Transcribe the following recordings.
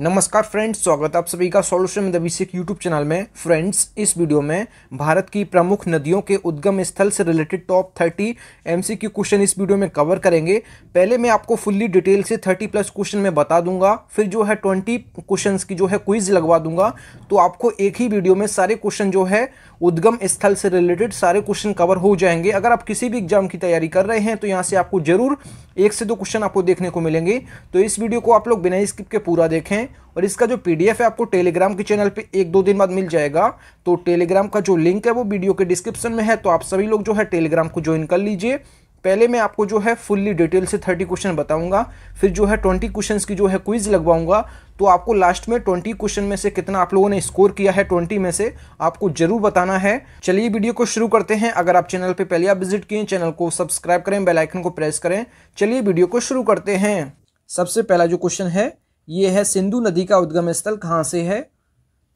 नमस्कार फ्रेंड्स स्वागत है आप सभी का सॉल्यूशन में अभिषेक यूट्यूब चैनल में फ्रेंड्स इस वीडियो में भारत की प्रमुख नदियों के उद्गम स्थल से रिलेटेड टॉप 30 एमसीक्यू क्वेश्चन इस वीडियो में कवर करेंगे पहले मैं आपको फुल्ली डिटेल से 30 प्लस क्वेश्चन में बता दूंगा फिर जो है ट्वेंटी क्वेश्चन की जो है क्विज लगवा दूंगा तो आपको एक ही वीडियो में सारे क्वेश्चन जो है उद्गम स्थल से रिलेटेड सारे क्वेश्चन कवर हो जाएंगे अगर आप किसी भी एग्जाम की तैयारी कर रहे हैं तो यहाँ से आपको जरूर एक से दो क्वेश्चन आपको देखने को मिलेंगे तो इस वीडियो को आप लोग बिना स्किप के पूरा देखें है और इसका जो पीडीएफ है आपको टेलीग्राम के चैनल पे एक दो दिन बाद मिल जाएगा तो टेलीग्राम का जो लिंक है वो वीडियो के डिस्क्रिप्शन में है तो आप सभी लोग जो है टेलीग्राम को ज्वाइन कर लीजिए पहले मैं आपको जो है फुल्ली डिटेल से 30 क्वेश्चन बताऊंगा फिर जो है 20 क्वेश्चंस की जो है क्विज लगवाऊंगा तो आपको लास्ट में 20 क्वेश्चन में से कितना आप लोगों ने स्कोर किया है 20 में से आपको जरूर बताना है चलिए वीडियो को शुरू करते हैं अगर आप चैनल पे पहले आप विजिट किए चैनल को सब्सक्राइब करें बेलाइकन को प्रेस करें चलिए वीडियो को शुरू करते हैं सबसे पहला जो क्वेश्चन है ये है सिंधु नदी का उद्गम स्थल कहाँ से है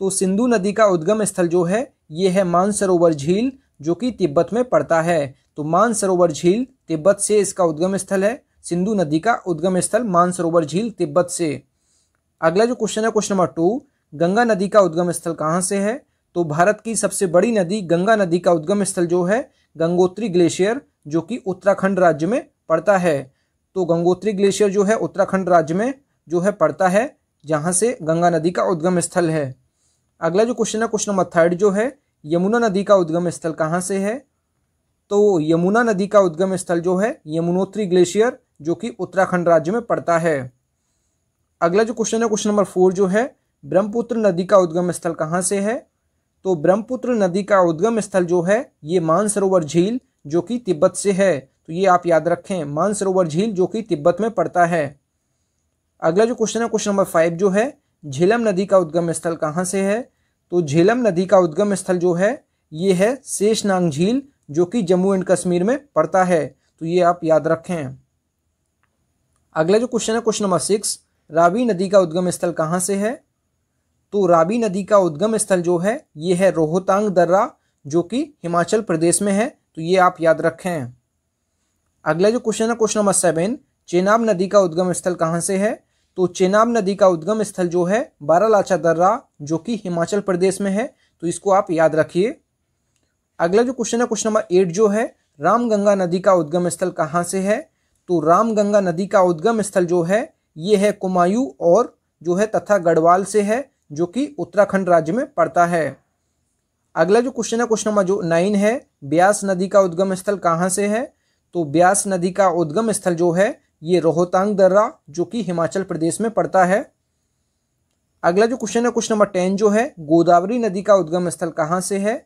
तो सिंधु नदी का उद्गम स्थल जो है ये है मानसरोवर झील जो कि तिब्बत में पड़ता है तो मानसरोवर झील तिब्बत से इसका उद्गम स्थल है सिंधु नदी का उद्गम स्थल मानसरोवर झील तिब्बत से अगला जो क्वेश्चन है क्वेश्चन नंबर टू गंगा नदी का उद्गम स्थल कहाँ से है तो भारत की सबसे बड़ी नदी गंगा नदी का उद्गम स्थल जो है गंगोत्री ग्लेशियर जो कि उत्तराखंड राज्य में पड़ता है तो गंगोत्री ग्लेशियर जो है उत्तराखंड राज्य में जो है पड़ता है जहाँ से गंगा नदी का उद्गम स्थल है अगला जो क्वेश्चन है क्वेश्चन नंबर थर्ड जो है यमुना नदी का उद्गम स्थल कहाँ से है तो यमुना नदी का उद्गम स्थल जो है यमुनोत्री ग्लेशियर जो कि उत्तराखंड राज्य में पड़ता है अगला जो क्वेश्चन है क्वेश्चन नंबर फोर जो है ब्रह्मपुत्र नदी का उद्गम स्थल कहाँ से है तो ब्रह्मपुत्र नदी का उद्गम स्थल जो है ये मानसरोवर झील जो कि तिब्बत से है तो ये आप याद रखें मानसरोवर झील जो कि तिब्बत में पड़ता है अगला जो क्वेश्चन है क्वेश्चन नंबर फाइव जो है झेलम नदी का उद्गम स्थल कहाँ से है तो झेलम नदी का उद्गम स्थल जो है ये है शेषनांग झील जो कि जम्मू एंड कश्मीर में पड़ता है तो ये आप याद रखें अगला जो क्वेश्चन है क्वेश्चन नंबर सिक्स रावी नदी का उद्गम स्थल कहाँ से है तो रावी नदी का उद्गम स्थल जो है ये है रोहतांग दर्रा जो कि हिमाचल प्रदेश में है तो ये आप याद रखें अगला जो क्वेश्चन है क्वेश्चन नंबर सेवन चेनाब नदी का उद्गम स्थल कहाँ से है तो चेनाब नदी का उद्गम स्थल जो है बारालाचा दर्रा जो कि हिमाचल प्रदेश में है तो इसको आप याद रखिए अगला जो क्वेश्चन है क्वेश्चन नंबर एट जो है रामगंगा नदी का उद्गम स्थल कहाँ से है तो रामगंगा नदी का उद्गम स्थल जो है ये है कुमायूं और जो है तथा गढ़वाल से है जो कि उत्तराखंड राज्य में पड़ता है अगला जो क्वेश्चन है क्वेश्चन नंबर जो नाइन है ब्यास नदी का उद्गम स्थल कहाँ से है तो ब्यास नदी का उद्गम स्थल जो है ये रोहतांग दर्रा जो कि हिमाचल प्रदेश में पड़ता है अगला जो क्वेश्चन है क्वेश्चन नंबर टेन जो है गोदावरी नदी का उद्गम स्थल कहाँ से है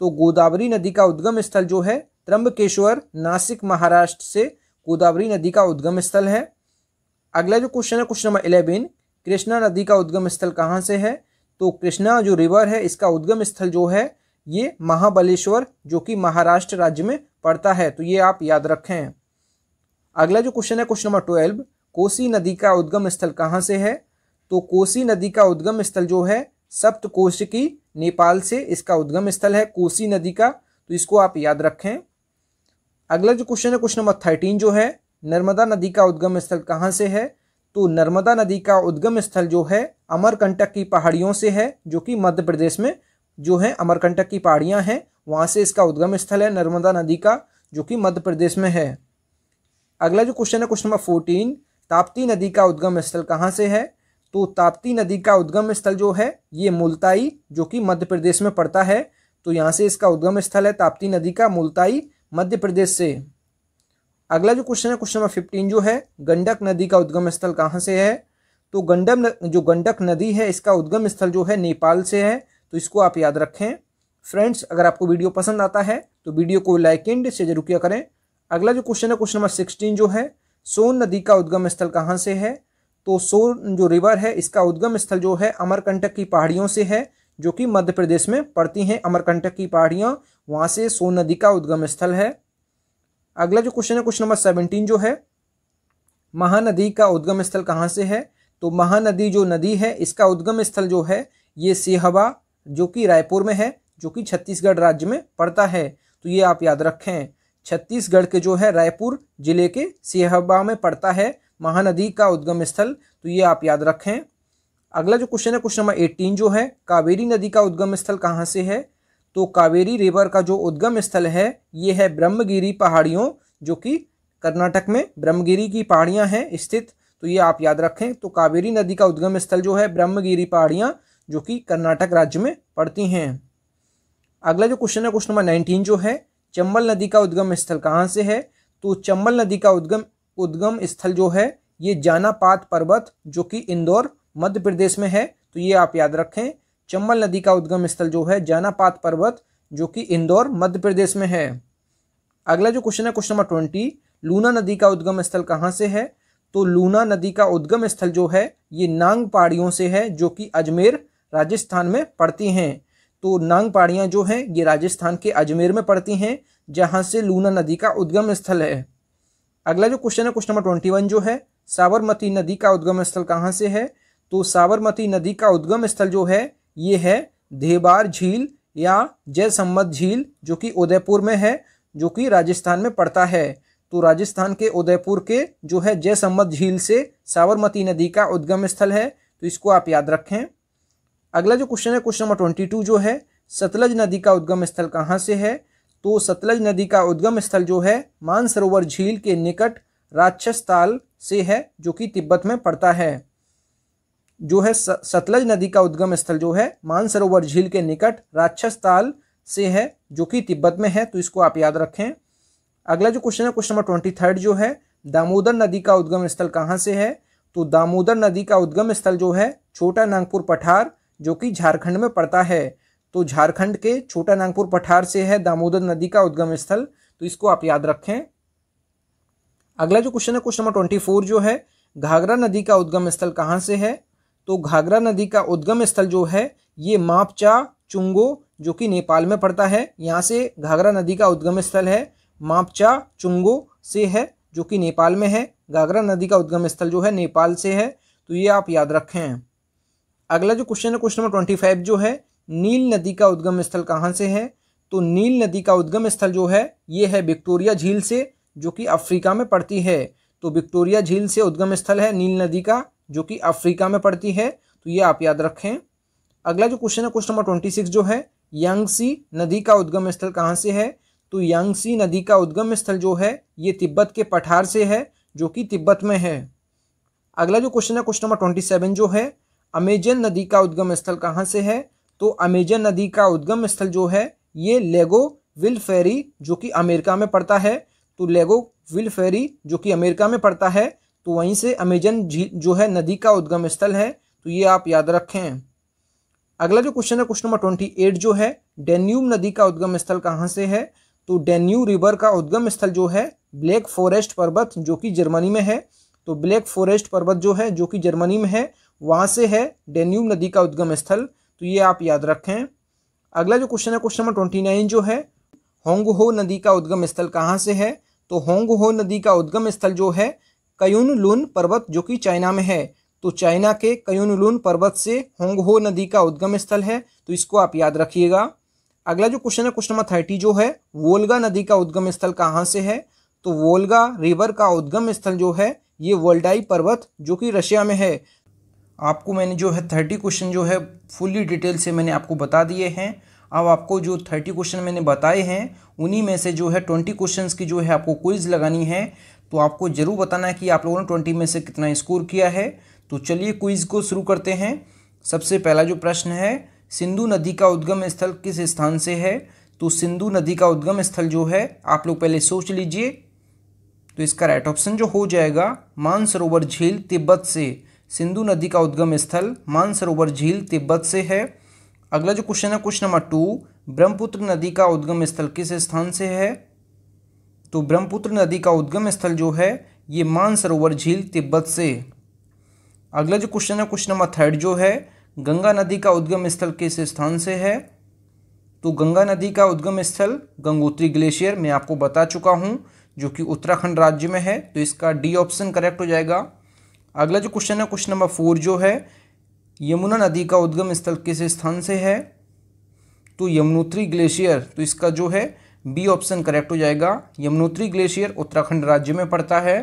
तो गोदावरी नदी का उद्गम स्थल जो है त्रंबकेश्वर नासिक महाराष्ट्र से गोदावरी नदी का उद्गम स्थल है अगला जो क्वेश्चन है क्वेश्चन नंबर इलेवन कृष्णा नदी का उद्गम स्थल कहाँ से है तो कृष्णा जो रिवर है इसका उद्गम स्थल जो है ये महाबलेश्वर जो कि महाराष्ट्र राज्य में पड़ता है तो ये आप याद रखें अगला जो क्वेश्चन है क्वेश्चन नंबर ट्वेल्व कोसी नदी का उद्गम स्थल कहाँ से है तो कोसी नदी का उद्गम स्थल जो है सप्तकोश की नेपाल से इसका उद्गम स्थल है कोसी नदी का तो इसको आप याद रखें अगला जो क्वेश्चन है क्वेश्चन नंबर थर्टीन जो है नर्मदा नदी का उद्गम स्थल कहाँ से है तो नर्मदा नदी का उद्गम स्थल जो है अमरकंटक की पहाड़ियों से है जो कि मध्य प्रदेश में जो है अमरकंटक की पहाड़ियाँ हैं वहाँ से इसका उद्गम स्थल है नर्मदा नदी का जो कि मध्य प्रदेश में है अगला जो क्वेश्चन है क्वेश्चन नंबर फोर्टीन ताप्ती नदी का उद्गम स्थल कहाँ से है तो ताप्ती नदी का उद्गम स्थल जो है ये मुल्ताई जो कि मध्य प्रदेश में पड़ता है तो यहाँ से इसका उद्गम स्थल है ताप्ती नदी का मुल्ताई मध्य प्रदेश से अगला जो क्वेश्चन है क्वेश्चन नंबर फिफ्टीन जो है गंडक नदी का उद्गम स्थल कहाँ से है तो गंडम जो गंडक नदी है इसका उद्गम स्थल जो है नेपाल से है तो इसको आप याद रखें फ्रेंड्स अगर आपको वीडियो पसंद आता है तो वीडियो को लाइक एंड से जरूर किया करें अगला जो क्वेश्चन है क्वेश्चन नंबर सिक्सटीन जो है सोन नदी का उद्गम स्थल कहाँ से है तो सोन जो रिवर है इसका उद्गम स्थल जो है अमरकंटक की पहाड़ियों से है जो कि मध्य प्रदेश में पड़ती हैं अमरकंटक की पहाड़ियाँ वहाँ से सोन नदी का उद्गम स्थल है अगला जो क्वेश्चन है क्वेश्चन नंबर सेवनटीन जो है महानदी का उद्गम स्थल कहाँ से है तो महानदी जो नदी है इसका उद्गम स्थल जो है ये सिहवा जो कि रायपुर में है जो कि छत्तीसगढ़ राज्य में पड़ता है तो ये आप याद रखें छत्तीसगढ़ के जो है रायपुर जिले के सिहबा में पड़ता है महानदी का उद्गम स्थल तो ये आप याद रखें अगला जो क्वेश्चन है क्वेश्चन नंबर एट्टीन जो है कावेरी नदी का उद्गम स्थल कहाँ से है तो कावेरी रिवर का जो उद्गम स्थल है ये है ब्रह्मगिरी पहाड़ियों जो कि कर्नाटक में ब्रह्मगिरी की पहाड़ियाँ हैं स्थित तो ये आप याद रखें तो कावेरी नदी का उद्गम स्थल जो है ब्रह्मगिरी पहाड़ियाँ जो कि कर्नाटक राज्य में पड़ती हैं अगला जो क्वेश्चन है क्वेश्चन नंबर नाइनटीन जो है चंबल नदी का उद्गम स्थल कहाँ से है तो चंबल नदी का उद्गम उद्गम स्थल जो है ये जानापात पर्वत जो कि इंदौर मध्य प्रदेश में है तो ये आप याद रखें चंबल नदी का उद्गम स्थल जो है जानापात पर्वत जो कि इंदौर मध्य प्रदेश में है अगला जो क्वेश्चन है क्वेश्चन नंबर ट्वेंटी लूना नदी का उद्गम स्थल कहाँ से है तो लूना नदी का उद्गम स्थल जो है ये नांग पहाड़ियों से है जो कि अजमेर राजस्थान में पड़ती हैं तो नांग पहाड़ियाँ जो हैं ये राजस्थान के अजमेर में पड़ती हैं जहाँ से लूना नदी का उद्गम स्थल है अगला जो क्वेश्चन है क्वेश्चन नंबर ट्वेंटी वन जो है साबरमती नदी का उद्गम स्थल कहाँ से है तो साबरमती नदी का उद्गम स्थल जो है ये है देबार झील या जयसम्मत झील जो कि उदयपुर में है जो कि राजस्थान में पड़ता है तो राजस्थान के उदयपुर के जो है जयसम्मत झील से साबरमती नदी का उद्गम स्थल है तो इसको आप याद रखें अगला जो क्वेश्चन है क्वेश्चन नंबर ट्वेंटी टू जो है सतलज नदी का उद्गम स्थल कहाँ से है तो सतलज नदी का उद्गम स्थल जो है मानसरोवर झील के निकट राक्षस ताल से है जो कि तिब्बत में पड़ता है जो है सतलज नदी का उद्गम स्थल जो है मानसरोवर झील के निकट राक्षस ताल से है जो कि तिब्बत में है तो इसको आप याद रखें अगला जो क्वेश्चन है क्वेश्चन नंबर ट्वेंटी थर्ड जो है दामोदर नदी का उद्गम स्थल कहाँ से है तो दामोदर नदी का उद्गम स्थल जो है छोटा नागपुर पठार जो कि झारखंड में पड़ता है तो झारखंड के छोटा नागपुर पठार से है दामोदर नदी का उद्गम स्थल तो इसको आप याद रखें अगला जो क्वेश्चन है क्वेश्चन नंबर ट्वेंटी फोर जो है घाघरा नदी का उद्गम स्थल कहाँ से है तो घाघरा नदी का उद्गम स्थल जो है ये मापचा चुंगो जो कि नेपाल में पड़ता है यहाँ से घाघरा नदी का उद्गम स्थल है मापचा चुंगो से है जो कि नेपाल में है घाघरा नदी का उद्गम स्थल जो है नेपाल से है तो ये आप याद रखें अगला जो क्वेश्चन है क्वेश्चन नंबर ट्वेंटी फाइव जो है नील नदी का उद्गम स्थल कहाँ से है तो नील नदी का उद्गम स्थल जो है ये है विक्टोरिया झील से जो कि अफ्रीका में पड़ती है तो विक्टोरिया झील से उद्गम स्थल है नील नदी का जो कि अफ्रीका में पड़ती है तो ये आप याद रखें अगला जो क्वेश्चन है क्वेश्चन नंबर ट्वेंटी सिक्स जो है यांगसी नदी का उद्गम स्थल कहाँ से है तो यांगसी नदी का उद्गम स्थल जो है ये तिब्बत के पठार से है जो कि तिब्बत में है अगला जो क्वेश्चन है क्वेश्चन नंबर ट्वेंटी सेवन जो है अमेजन नदी का उद्गम स्थल कहाँ से है तो अमेजन नदी का उद्गम स्थल जो है ये लेगो विल फेरी जो कि अमेरिका में पड़ता है तो लेगो विल फेरी जो कि अमेरिका में पड़ता है तो वहीं से अमेजन झील जो है नदी का उद्गम स्थल है तो ये आप याद रखें अगला जो क्वेश्चन है क्वेश्चन नंबर ट्वेंटी एट जो है डेन्यूब नदी का उद्गम स्थल कहाँ से है तो डेन्यू रिवर का उद्गम स्थल जो है ब्लैक फॉरेस्ट पर्वत जो कि जर्मनी में है तो ब्लैक फॉरेस्ट पर्वत जो है जो कि जर्मनी में है वहाँ से है डेन्यूब नदी का उद्गम स्थल तो ये आप याद रखें अगला जो क्वेश्चन है क्वेश्चन नंबर ट्वेंटी नाइन जो है होंगहो नदी का उद्गम स्थल कहाँ से है तो होंगहो नदी का उद्गम स्थल जो है कयून लून पर्वत जो कि चाइना में है तो चाइना के कयून लून पर्वत से होंगहो नदी का उद्गम स्थल है तो इसको आप याद रखिएगा अगला जो क्वेश्चन है क्वेश्चन नंबर थर्टी जो है वोल्गा नदी का उद्गम स्थल कहाँ से है तो वोल्गा रिवर का उद्गम स्थल जो है ये वोल्डाई पर्वत जो कि रशिया में है आपको मैंने जो है थर्टी क्वेश्चन जो है फुल्ली डिटेल से मैंने आपको बता दिए हैं अब आपको जो थर्टी क्वेश्चन मैंने बताए हैं उन्हीं में से जो है ट्वेंटी क्वेश्चंस की जो है आपको क्विज़ लगानी है तो आपको ज़रूर बताना है कि आप लोगों ने ट्वेंटी में से कितना स्कोर किया है तो चलिए क्विज़ को शुरू करते हैं सबसे पहला जो प्रश्न है सिंधु नदी का उद्गम स्थल किस स्थान से है तो सिंधु नदी का उद्गम स्थल जो है आप लोग पहले सोच लीजिए तो इसका राइट ऑप्शन जो हो जाएगा मानसरोवर झील तिब्बत से सिंधु नदी का उद्गम स्थल मानसरोवर झील तिब्बत से है अगला जो क्वेश्चन है क्वेश्चन नंबर टू ब्रह्मपुत्र नदी का उद्गम स्थल किस स्थान से है तो ब्रह्मपुत्र नदी का उद्गम स्थल जो है ये मानसरोवर झील तिब्बत से अगला जो क्वेश्चन है क्वेश्चन नंबर थर्ड जो है गंगा नदी का उद्गम स्थल किस स्थान से है तो गंगा नदी का उद्गम स्थल गंगोत्री ग्लेशियर मैं आपको बता चुका हूँ जो कि उत्तराखंड राज्य में है तो इसका डी ऑप्शन करेक्ट हो जाएगा अगला जो क्वेश्चन है क्वेश्चन नंबर फोर जो है यमुना नदी का उद्गम स्थल किस स्थान से है तो यमुनोत्री ग्लेशियर तो इसका जो है बी ऑप्शन करेक्ट हो जाएगा यमुनोत्री ग्लेशियर उत्तराखंड राज्य में पड़ता है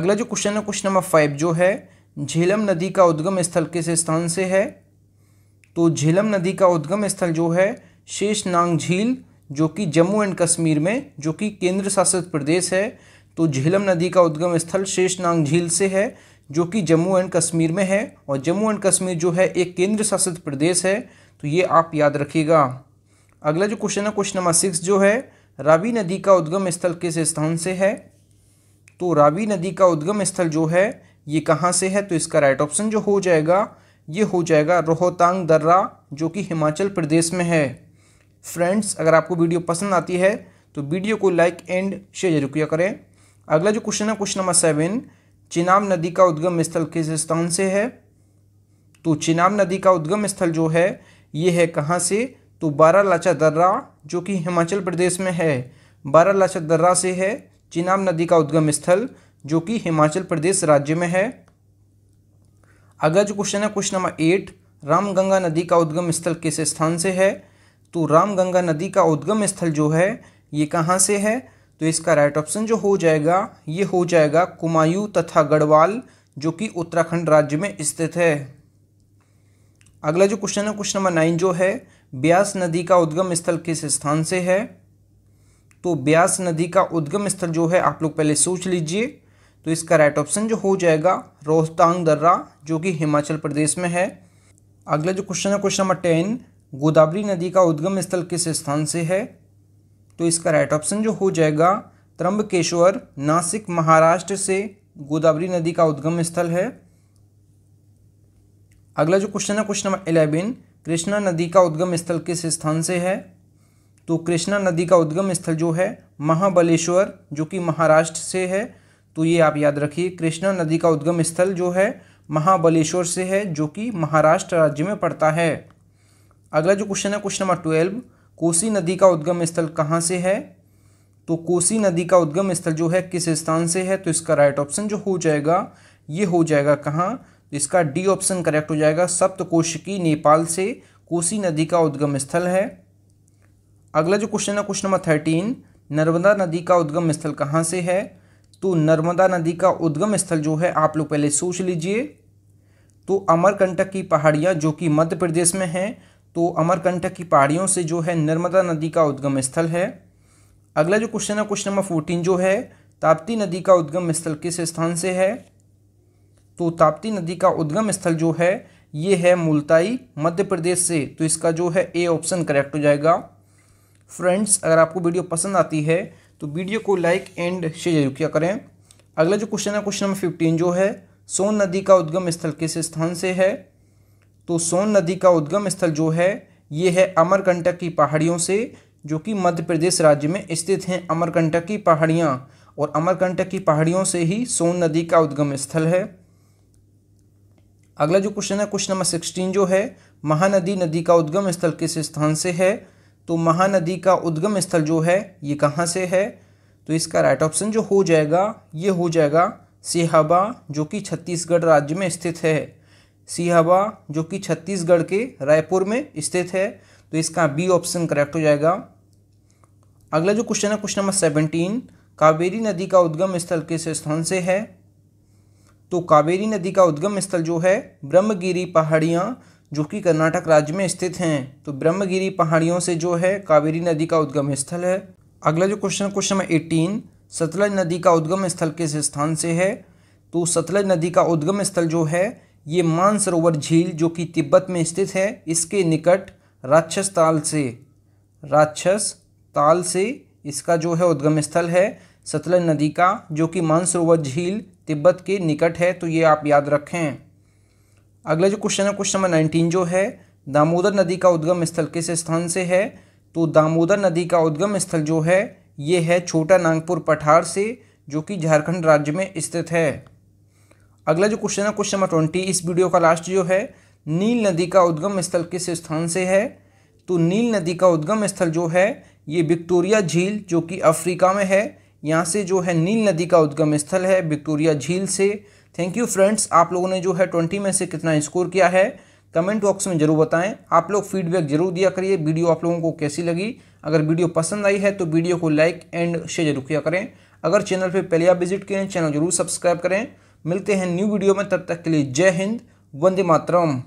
अगला जो क्वेश्चन है क्वेश्चन नंबर फाइव जो है झेलम नदी का उद्गम स्थल किस स्थान से है तो झेलम नदी का उद्गम स्थल जो है शेषनांग झील जो कि जम्मू एंड कश्मीर में जो कि केंद्र शासित प्रदेश है तो झेलम नदी का उद्गम स्थल शेषनांग झील से है जो कि जम्मू एंड कश्मीर में है और जम्मू एंड कश्मीर जो है एक केंद्र शासित प्रदेश है तो ये आप याद रखिएगा अगला जो क्वेश्चन है क्वेश्चन नंबर सिक्स जो है रावी नदी का उद्गम स्थल किस स्थान से है तो रावी नदी का उद्गम स्थल जो है ये कहाँ से है तो इसका राइट ऑप्शन जो हो जाएगा ये हो जाएगा रोहतांग दर्रा जो कि हिमाचल प्रदेश में है फ्रेंड्स अगर आपको वीडियो पसंद आती है तो वीडियो को लाइक एंड शेयर जरूर किया करें अगला जो क्वेश्चन है क्वेश्चन नंबर सेवन चिनाब नदी का उद्गम स्थल किस स्थान से है तो चिनाब नदी का उद्गम स्थल जो है ये है कहाँ से तो बारा लाचा दर्रा जो कि हिमाचल प्रदेश में है बारा लाचा दर्रा से है चिनाब नदी का उद्गम स्थल जो कि हिमाचल प्रदेश राज्य में है अगला जो क्वेश्चन है क्वेश्चन नंबर एट रामगंगा नदी का उद्गम स्थल किस स्थान से है तो रामगंगा नदी का उद्गम स्थल जो है ये कहाँ से है तो इसका राइट ऑप्शन जो हो जाएगा ये हो जाएगा कुमायूं तथा गढ़वाल जो कि उत्तराखंड राज्य में स्थित है अगला जो क्वेश्चन है क्वेश्चन नंबर नाइन जो है ब्यास नदी का उद्गम स्थल किस स्थान से है तो ब्यास नदी का उद्गम स्थल जो है आप लोग पहले सोच लीजिए तो इसका राइट ऑप्शन जो हो जाएगा रोहतांग दर्रा जो कि हिमाचल प्रदेश में है अगला जो क्वेश्चन है क्वेश्चन नंबर टेन गोदावरी नदी का उद्गम स्थल किस स्थान से है तो इसका राइट ऑप्शन जो हो जाएगा त्रंबकेश्वर नासिक महाराष्ट्र से गोदावरी नदी का उद्गम स्थल है अगला जो क्वेश्चन है क्वेश्चन नंबर इलेवन कृष्णा नदी का उद्गम स्थल किस स्थान से है तो कृष्णा नदी का उद्गम स्थल जो है महाबलेश्वर जो कि महाराष्ट्र से है तो ये आप याद रखिए कृष्णा नदी का उद्गम स्थल जो है महाबलेश्वर से है जो कि महाराष्ट्र राज्य में पड़ता है अगला जो क्वेश्चन है क्वेश्चन नंबर ट्वेल्व कोसी नदी का उद्गम स्थल कहाँ से है तो कोसी नदी का उद्गम स्थल जो है किस स्थान से है तो इसका राइट ऑप्शन जो हो जाएगा ये हो जाएगा कहाँ इसका डी ऑप्शन करेक्ट हो जाएगा सप्तकोशिकी नेपाल से कोसी नदी का उद्गम स्थल है अगला जो क्वेश्चन है क्वेश्चन नंबर थर्टीन नर्मदा नदी का उद्गम स्थल कहाँ से है तो नर्मदा नदी का उद्गम स्थल जो है आप लोग पहले सोच लीजिए तो अमरकंटक की पहाड़ियाँ जो कि मध्य प्रदेश में हैं तो अमरकंटक की पहाड़ियों से जो है नर्मदा नदी का उद्गम स्थल है अगला जो क्वेश्चन है क्वेश्चन नंबर फोर्टीन जो है ताप्ती नदी का उद्गम स्थल किस स्थान से है तो ताप्ती नदी का उद्गम स्थल जो है ये है मुल्ताई मध्य प्रदेश से तो इसका जो है ए ऑप्शन करेक्ट हो जाएगा फ्रेंड्स अगर आपको वीडियो पसंद आती है तो वीडियो को लाइक एंड शेयर जरूर किया करें अगला जो क्वेश्चन है क्वेश्चन नंबर फिफ्टीन जो है सोन नदी का उद्गम स्थल किस स्थान से है तो सोन नदी का उद्गम स्थल जो है ये है अमरकंटक की पहाड़ियों से जो कि मध्य प्रदेश राज्य में स्थित हैं अमरकंटक की पहाड़ियाँ और अमरकंटक की पहाड़ियों से ही सोन नदी का उद्गम स्थल है अगला जो क्वेश्चन है क्वेश्चन नंबर सिक्सटीन जो है महानदी नदी का उद्गम स्थल किस स्थान से है तो महानदी का उद्गम स्थल जो है ये कहाँ से है तो इसका राइट ऑप्शन जो हो जाएगा ये हो जाएगा सिहाबा जो कि छत्तीसगढ़ राज्य में स्थित है सिहाबा जो कि छत्तीसगढ़ के रायपुर में स्थित है तो इसका बी ऑप्शन करेक्ट हो जाएगा अगला जो क्वेश्चन है क्वेश्चन नंबर सेवनटीन कावेरी नदी का उद्गम स्थल किस स्थान से है तो कावेरी नदी का उद्गम स्थल जो है ब्रह्मगिरी पहाड़ियाँ जो कि कर्नाटक राज्य में स्थित हैं तो ब्रह्मगिरी पहाड़ियों से जो है कावेरी नदी का उद्गम स्थल है अगला जो question question number eighteen Sutlej नदी का उद्गम स्थल किस स्थान से है तो सतलज नदी का उद्गम स्थल जो है ये मानसरोवर झील जो कि तिब्बत में स्थित है इसके निकट राक्षस ताल से राक्षस ताल से इसका जो है उद्गम स्थल है सतलज नदी का जो कि मानसरोवर झील तिब्बत के निकट है तो ये आप याद रखें अगला जो क्वेश्चन है क्वेश्चन नंबर नाइनटीन जो है दामोदर नदी का उद्गम स्थल किस स्थान से है तो दामोदर नदी का उद्गम स्थल जो है ये है छोटा नागपुर पठार से जो कि झारखंड राज्य में स्थित है अगला जो क्वेश्चन है क्वेश्चन नंबर ट्वेंटी इस वीडियो का लास्ट जो है नील नदी का उद्गम स्थल किस स्थान से है तो नील नदी का उद्गम स्थल जो है ये विक्टोरिया झील जो कि अफ्रीका में है यहाँ से जो है नील नदी का उद्गम स्थल है विक्टोरिया झील से थैंक यू फ्रेंड्स आप लोगों ने जो है ट्वेंटी में से कितना स्कोर किया है कमेंट बॉक्स में जरूर बताएं आप लोग फीडबैक जरूर दिया करिए वीडियो आप लोगों को कैसी लगी अगर वीडियो पसंद आई है तो वीडियो को लाइक एंड शेयर जरूर किया करें अगर चैनल पर पहले आप विजिट करें चैनल जरूर सब्सक्राइब करें मिलते हैं न्यू वीडियो में तब तक के लिए जय हिंद वंदे मातरम